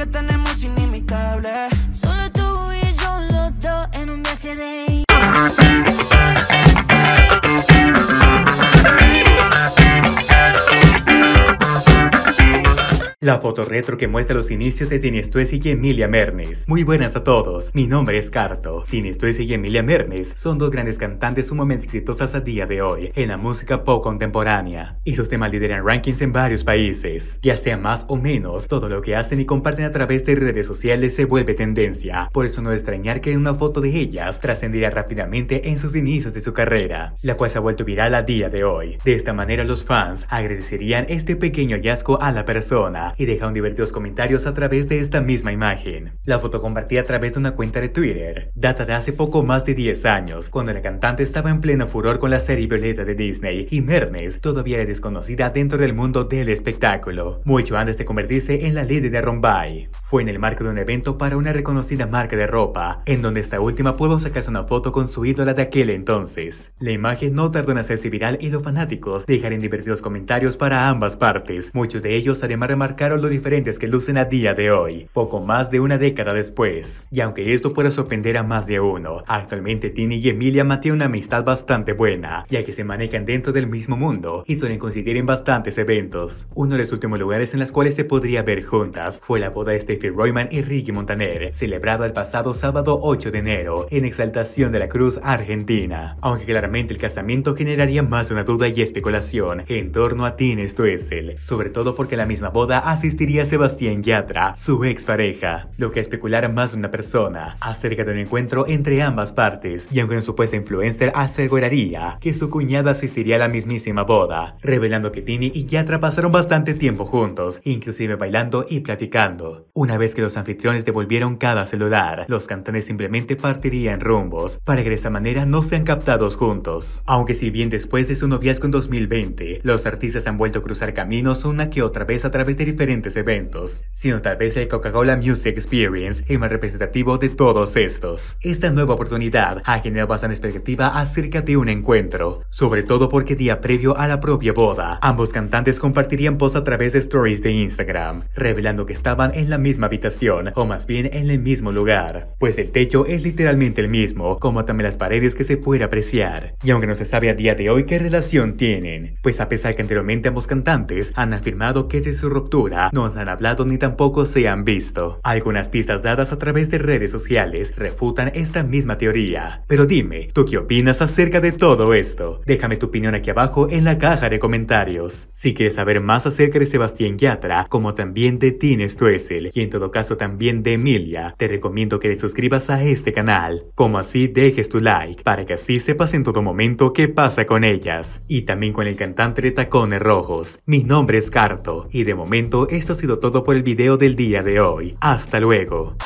que tenemos La foto retro que muestra los inicios de Tinestuesi y Emilia Mernes. Muy buenas a todos, mi nombre es Carto. Tinestuesi y Emilia Mernes son dos grandes cantantes sumamente exitosas a día de hoy en la música pop contemporánea. Y sus temas lideran rankings en varios países. Ya sea más o menos, todo lo que hacen y comparten a través de redes sociales se vuelve tendencia. Por eso no es extrañar que una foto de ellas trascendiera rápidamente en sus inicios de su carrera, la cual se ha vuelto viral a día de hoy. De esta manera los fans agradecerían este pequeño hallazgo a la persona y deja un divertidos comentarios a través de esta misma imagen. La foto compartida a través de una cuenta de Twitter, data de hace poco más de 10 años, cuando la cantante estaba en pleno furor con la serie Violeta de Disney y Mernes todavía era desconocida dentro del mundo del espectáculo, mucho antes de convertirse en la líder de Rombay. Fue en el marco de un evento para una reconocida marca de ropa, en donde esta última pudo sacarse una foto con su ídola de aquel entonces. La imagen no tardó en hacerse viral y los fanáticos dejaron divertidos comentarios para ambas partes. Muchos de ellos además remarcaron lo diferentes que lucen a día de hoy, poco más de una década después. Y aunque esto pueda sorprender a más de uno, actualmente Tini y Emilia mantienen una amistad bastante buena, ya que se manejan dentro del mismo mundo y suelen coincidir en bastantes eventos. Uno de los últimos lugares en los cuales se podría ver juntas fue la boda de este Royman y Ricky Montaner, celebrado el pasado sábado 8 de enero en Exaltación de la Cruz, Argentina. Aunque claramente el casamiento generaría más de una duda y especulación en torno a Tini Stoessel, sobre todo porque la misma boda asistiría Sebastián Yatra, su expareja, lo que especulará más de una persona acerca de un encuentro entre ambas partes, y aunque una supuesta influencer aseguraría que su cuñada asistiría a la mismísima boda, revelando que Tini y Yatra pasaron bastante tiempo juntos, inclusive bailando y platicando. Una vez que los anfitriones devolvieron cada celular, los cantantes simplemente partirían rumbos, para que de esa manera no sean captados juntos. Aunque si bien después de su noviazgo en 2020, los artistas han vuelto a cruzar caminos una que otra vez a través de diferentes eventos, sino tal vez el Coca-Cola Music Experience es más representativo de todos estos. Esta nueva oportunidad ha generado bastante expectativa acerca de un encuentro, sobre todo porque día previo a la propia boda, ambos cantantes compartirían posts a través de stories de Instagram, revelando que estaban en la misma habitación, o más bien en el mismo lugar, pues el techo es literalmente el mismo, como también las paredes que se puede apreciar. Y aunque no se sabe a día de hoy qué relación tienen, pues a pesar que anteriormente ambos cantantes han afirmado que desde su ruptura no han hablado ni tampoco se han visto. Algunas pistas dadas a través de redes sociales refutan esta misma teoría. Pero dime, ¿tú qué opinas acerca de todo esto? Déjame tu opinión aquí abajo en la caja de comentarios. Si quieres saber más acerca de Sebastián Yatra, como también de Tines Stoessel, quien todo caso también de Emilia, te recomiendo que te suscribas a este canal, como así dejes tu like, para que así sepas en todo momento qué pasa con ellas, y también con el cantante de Tacones Rojos. Mi nombre es Carto, y de momento esto ha sido todo por el video del día de hoy. Hasta luego.